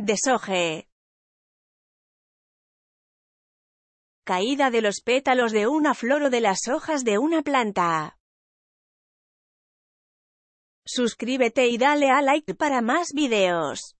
Desoje. Caída de los pétalos de una flor o de las hojas de una planta. Suscríbete y dale a like para más videos.